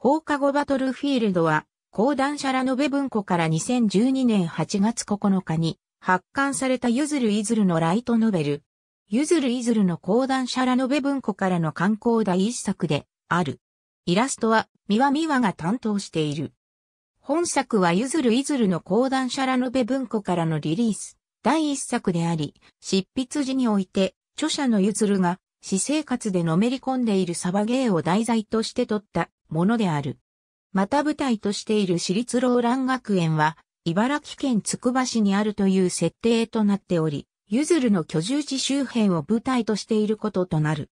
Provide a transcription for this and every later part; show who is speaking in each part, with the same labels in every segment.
Speaker 1: 放課後バトルフィールドは、講談社ラノベ文庫から2012年8月9日に発刊されたゆずるいずるのライトノベル。ゆずるいずるの講談社ラノベ文庫からの観光第一作である。イラストは、みわみわが担当している。本作はゆずるいずるの講談社ラノベ文庫からのリリース、第一作であり、執筆時において、著者のゆずるが、私生活でのめり込んでいるサバゲーを題材として撮ったものである。また舞台としている私立ローラン学園は、茨城県つくば市にあるという設定となっており、ゆずるの居住地周辺を舞台としていることとなる。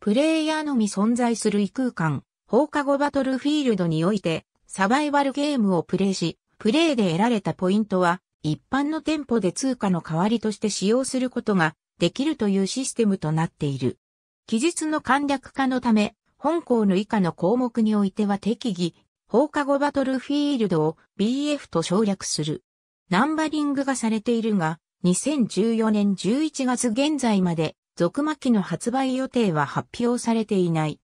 Speaker 1: プレイヤーのみ存在する異空間、放課後バトルフィールドにおいて、サバイバルゲームをプレイし、プレイで得られたポイントは、一般の店舗で通貨の代わりとして使用することができるというシステムとなっている。期日の簡略化のため、本校の以下の項目においては適宜、放課後バトルフィールドを BF と省略する。ナンバリングがされているが、2014年11月現在まで、続巻の発売予定は発表されていない。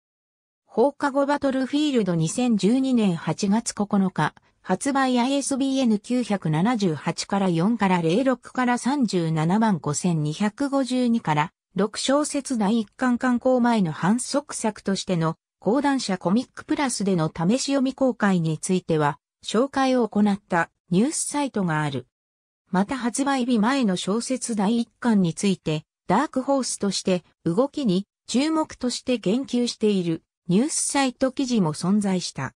Speaker 1: 放課後バトルフィールド2012年8月9日、発売 ISBN 978から4から06から37 5252から6小節第1巻刊行前の反則作としての講談社コミックプラスでの試し読み公開については、紹介を行ったニュースサイトがある。また発売日前の小説第1巻について、ダークホースとして動きに注目として言及しているニュースサイト記事も存在した。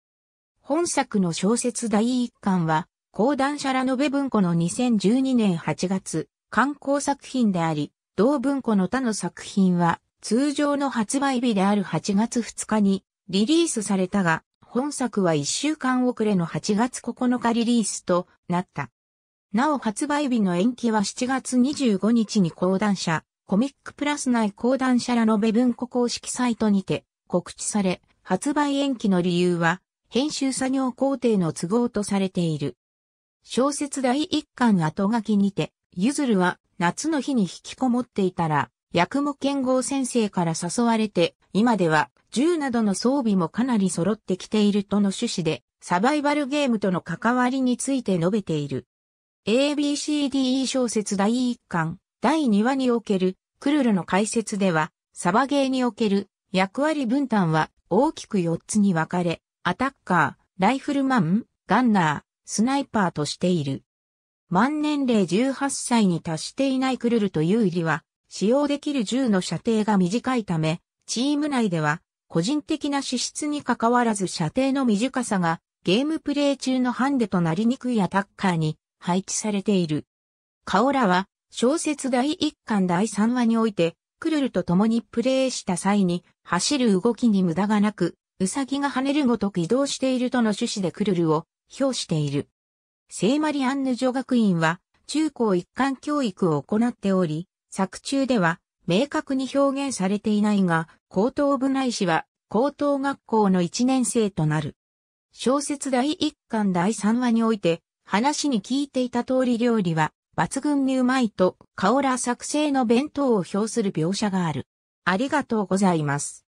Speaker 1: 本作の小説第1巻は、講談社ラノベ文庫の2012年8月、観光作品であり、同文庫の他の作品は通常の発売日である8月2日にリリースされたが、本作は1週間遅れの8月9日リリースとなった。なお発売日の延期は7月25日に講談社、コミックプラス内講談社らの部分庫公式サイトにて告知され、発売延期の理由は、編集作業工程の都合とされている。小説第1巻後書きにて、ゆずるは夏の日に引きこもっていたら、八雲剣豪先生から誘われて、今では銃などの装備もかなり揃ってきているとの趣旨で、サバイバルゲームとの関わりについて述べている。ABCDE 小説第1巻、第2話における、クルルの解説では、サバゲーにおける役割分担は大きく4つに分かれ、アタッカー、ライフルマン、ガンナー、スナイパーとしている。満年齢18歳に達していないクルルという入りは、使用できる銃の射程が短いため、チーム内では、個人的な資質に関わらず射程の短さが、ゲームプレイ中のハンデとなりにくいアタッカーに配置されている。カオラは、小説第1巻第3話において、クルルと共にプレイした際に、走る動きに無駄がなく、ウサギが跳ねるごとく移動しているとの趣旨でクルルを表している。聖マリアンヌ女学院は中高一貫教育を行っており、作中では明確に表現されていないが、高等部内史は高等学校の一年生となる。小説第一巻第三話において、話に聞いていた通り料理は、抜群にうまいと、カオラ作成の弁当を表する描写がある。ありがとうございます。